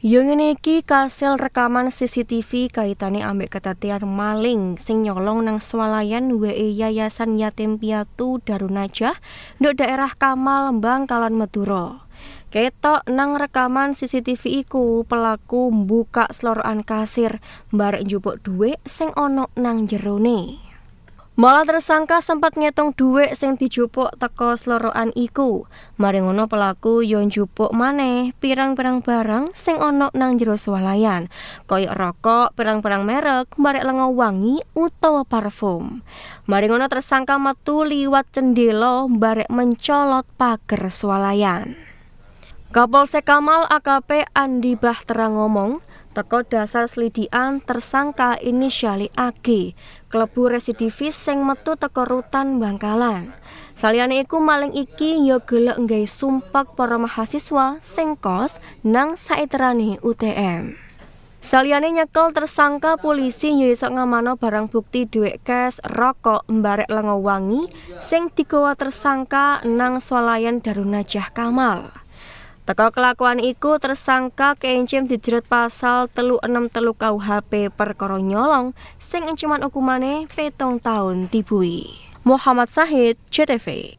Yong ini iki kasil rekaman CCTV kaitane ambek ketatian maling sing nyolong nang swalayan WE Yayasan Yatim Piatu Darunajah nduk daerah Kamal Bangkalan Meduro. Ketok nang rekaman CCTV iku pelaku buka seloran kasir mbarek njupuk dhuwit sing ana nang jerone. Malah tersangka sempat ngetong dhuwit sing dijupuk teko slorokan iku. Maring ngono pelaku yon jupuk maneh pirang-pirang barang sing ono nang jero swalayan, koyok rokok, pirang-pirang merek, barek lengo wangi utawa parfum. Maring ngono tersangka metu liwat cendela barek mencolot pager swalayan. Kapolsek Kamal AKP Andi Bahtera ngomong, Teko dasar selidikan tersangka inisiali AG, kelebu residivis sing metu teko rutan Bangkalan. Saliyane iku maling iki ya gelek sumpak sumpek para mahasiswa sing kos nang saiterane UTM. Saliyane nyekel tersangka polisi ya iso ngamano barang bukti dhuwit kes rokok mbarek lengo wangi sing digawa tersangka nang swalayan Darunajah Kamal. Teko kelakuan iku tersangka keencim dijerat pasal telu enam telu KUHP perkara nyolong sing enceman hukumane petong tahun dibui. Muhammad Sahid, CTV.